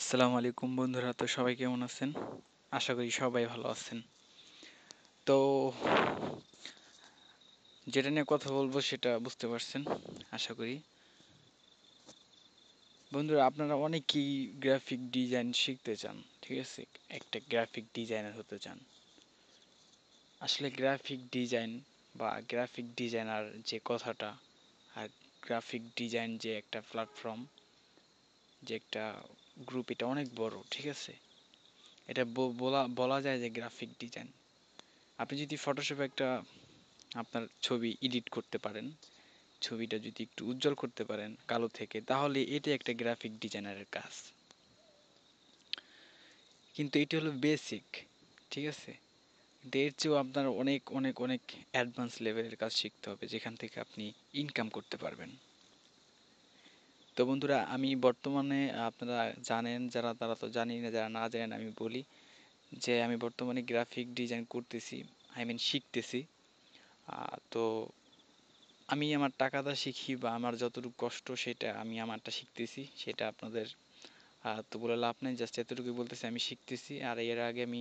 আসসালামু আলাইকুম বন্ধুরা তো সবাই কেমন আছেন আশা করি সবাই ভালো আছেন তো যেটা নিয়ে কথা বলবো সেটা বুঝতে পারছেন আশা করি বন্ধুরা আপনারা অনেকই গ্রাফিক ডিজাইন শিখতে চান ঠিক আছে একটা গ্রাফিক ডিজাইনার হতে চান আসলে গ্রাফিক ডিজাইন বা গ্রাফিক ডিজাইনার যে কথাটা আর গ্রাফিক ডিজাইন যে একটা প্ল্যাটফর্ম যে একটা গ্রুপ এটা অনেক বড় ঠিক আছে এটা বলা বলা যায় যে গ্রাফিক ডিজাইন আপনি যদি ফটোশপে একটা আপনার ছবি এডিট করতে পারেন ছবিটা যদি একটু উজ্জ্বল করতে পারেন কালো থেকে তাহলে এটা একটা গ্রাফিক ডিজাইনারের কাজ কিন্তু এটি হলো বেসিক ঠিক আছে কিন্তু এর চেয়েও আপনার অনেক অনেক অনেক অ্যাডভান্স লেভেলের কাজ শিখতে হবে যেখান থেকে আপনি ইনকাম করতে পারবেন তো বন্ধুরা আমি বর্তমানে আপনারা জানেন যারা তারা তো জানি না যারা না জানেন আমি বলি যে আমি বর্তমানে গ্রাফিক ডিজাইন করতেছি আই মিন শিখতেছি তো আমি আমার টাকাটা শিখি বা আমার যতটুকু কষ্ট সেটা আমি আমারটা শিখতেছি সেটা আপনাদের তো বলে লাভ নেই জাস্ট এতটুকুই বলতেছি আমি শিখতেছি আর এর আগে আমি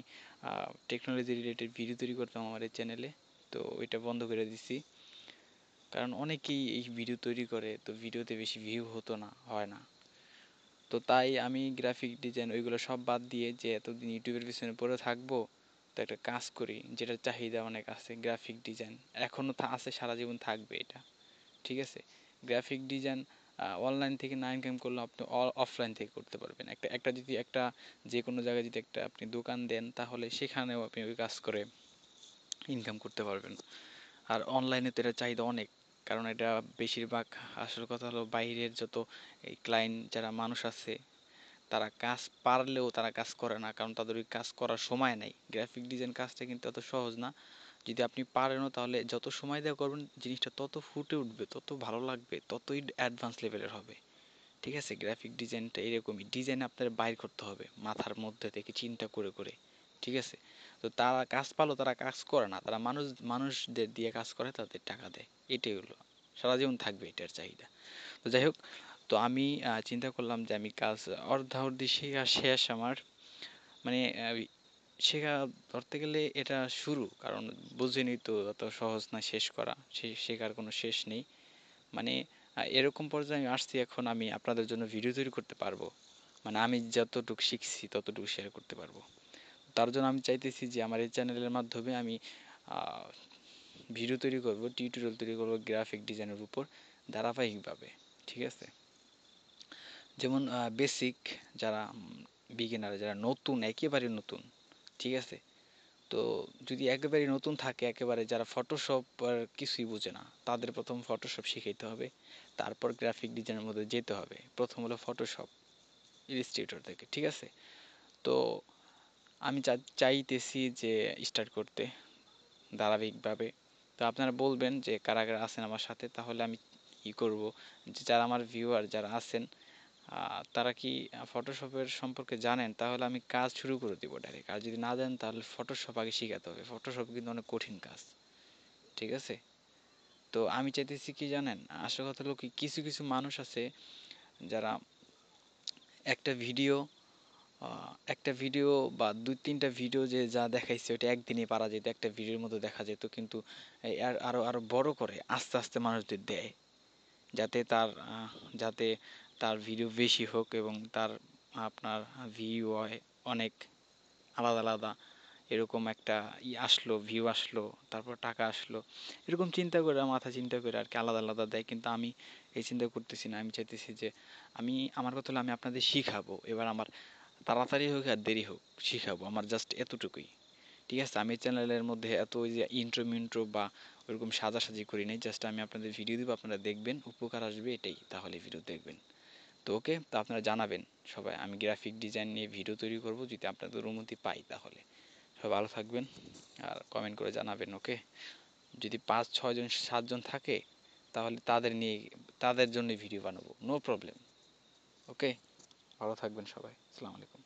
টেকনোলজি রিলেটেড ভিডিও তৈরি করতাম আমার এই চ্যানেলে তো এটা বন্ধ করে দিছি কারণ অনেকেই এই ভিডিও তৈরি করে তো ভিডিওতে বেশি ভিউ হতো না হয় না তো তাই আমি গ্রাফিক ডিজাইন ওইগুলো সব বাদ দিয়ে যে এতদিন ইউটিউবের পিছনে পড়ে থাকবো তো একটা কাজ করি যেটার চাহিদা অনেক আছে গ্রাফিক ডিজাইন এখনও আছে সারা জীবন থাকবে এটা ঠিক আছে গ্রাফিক ডিজাইন অনলাইন থেকে না ইনকাম করলে আপনি অফলাইন থেকে করতে পারবেন একটা একটা যদি একটা যে কোনো জায়গায় যদি একটা আপনি দোকান দেন তাহলে সেখানেও আপনি ওই কাজ করে ইনকাম করতে পারবেন আর অনলাইনে তো এটার চাহিদা অনেক কারণ এটা বেশিরভাগ আসল কথা হলো বাইরের যত এই ক্লায়েন্ট যারা মানুষ আছে তারা কাজ পারলেও তারা কাজ করে না কারণ তাদের ওই কাজ করার সময় নাই গ্রাফিক ডিজাইন কাজটা কিন্তু অত সহজ না যদি আপনি পারেনও তাহলে যত সময় দেওয়া করবেন জিনিসটা তত ফুটে উঠবে তত ভালো লাগবে ততই অ্যাডভান্স লেভেলের হবে ঠিক আছে গ্রাফিক ডিজাইনটা এরকমই ডিজাইন আপনার বাইর করতে হবে মাথার মধ্যে থেকে চিন্তা করে করে ঠিক আছে তো তারা কাজ পালো তারা কাজ করে না তারা মানুষ মানুষদের দিয়ে কাজ করে তাদের টাকা দেয় এটাই হলো সারা জীবন থাকবে এটার চাহিদা তো যাই হোক তো আমি চিন্তা করলাম যে আমি কাজ অর্ধি শেখা শেষ আমার মানে শেখা ধরতে গেলে এটা শুরু কারণ বুঝিনি তো অত সহজ না শেষ করা শেখার কোনো শেষ নেই মানে এরকম পর্যায়ে আমি আসছি এখন আমি আপনাদের জন্য ভিডিও তৈরি করতে পারবো মানে আমি যতটুকু শিখছি ততটুকু শেয়ার করতে পারবো তার জন্য আমি চাইতেছি যে আমার এই চ্যানেলের মাধ্যমে আমি ভিডিও তৈরি করব টিউটোরিয়াল তৈরি করব গ্রাফিক ডিজাইনের উপর ধারাবাহিকভাবে ঠিক আছে যেমন বেসিক যারা বিগিনার যারা নতুন একেবারে নতুন ঠিক আছে তো যদি একেবারে নতুন থাকে একেবারে যারা ফটোশপ আর কিছুই বোঝে না তাদের প্রথম ফটোশপ শিখাইতে হবে তারপর গ্রাফিক ডিজাইনের মধ্যে যেতে হবে প্রথম হলো ফটোশপ ইলিস্ট্রেটর থেকে ঠিক আছে তো আমি চাইতেছি যে স্টার্ট করতে ধারাবাহিকভাবে তো আপনারা বলবেন যে কারা কারা আছেন আমার সাথে তাহলে আমি ই করব যে যারা আমার ভিউয়ার যারা আছেন তারা কি ফটোশপের সম্পর্কে জানেন তাহলে আমি কাজ শুরু করে দেবো ডাইরেক্ট আর যদি না জানেন তাহলে ফটোশপ আগে শেখাতে হবে ফটোশপ কিন্তু অনেক কঠিন কাজ ঠিক আছে তো আমি চাইতেছি কি জানেন আসল কথা হলো কি কিছু কিছু মানুষ আছে যারা একটা ভিডিও একটা ভিডিও বা দুই তিনটা ভিডিও যে যা দেখাইছে ওটা একদিনে পারা যেত একটা ভিডিওর মতো দেখা যেত কিন্তু আর আরও আরও বড় করে আস্তে আস্তে মানুষদের দেয় যাতে তার যাতে তার ভিডিও বেশি হোক এবং তার আপনার ভিউ হয় অনেক আলাদা আলাদা এরকম একটা ই আসলো ভিউ আসলো তারপর টাকা আসলো এরকম চিন্তা করে মাথা চিন্তা করে আর কি আলাদা আলাদা দেয় কিন্তু আমি এই চিন্তা করতেছি না আমি চাইতেছি যে আমি আমার কথা হলো আমি আপনাদের শিখাবো এবার আমার তাড়াতাড়ি হোক আর দেরি হোক শিখাবো আমার জাস্ট এতটুকুই ঠিক আছে আমি চ্যানেলের মধ্যে এত ওই যে ইন্ট্রো মিন্ট্রো বা ওরকম সাজাসাজি করি নাই জাস্ট আমি আপনাদের ভিডিও দেবো আপনারা দেখবেন উপকার আসবে এটাই তাহলে ভিডিও দেখবেন তো ওকে তো আপনারা জানাবেন সবাই আমি গ্রাফিক ডিজাইন নিয়ে ভিডিও তৈরি করব যদি আপনাদের অনুমতি পাই তাহলে সব ভালো থাকবেন আর কমেন্ট করে জানাবেন ওকে যদি পাঁচ ছজন সাতজন থাকে তাহলে তাদের নিয়ে তাদের জন্য ভিডিও বানাবো নো প্রবলেম ওকে ভালো থাকবেন সবাই আসসালামু আলাইকুম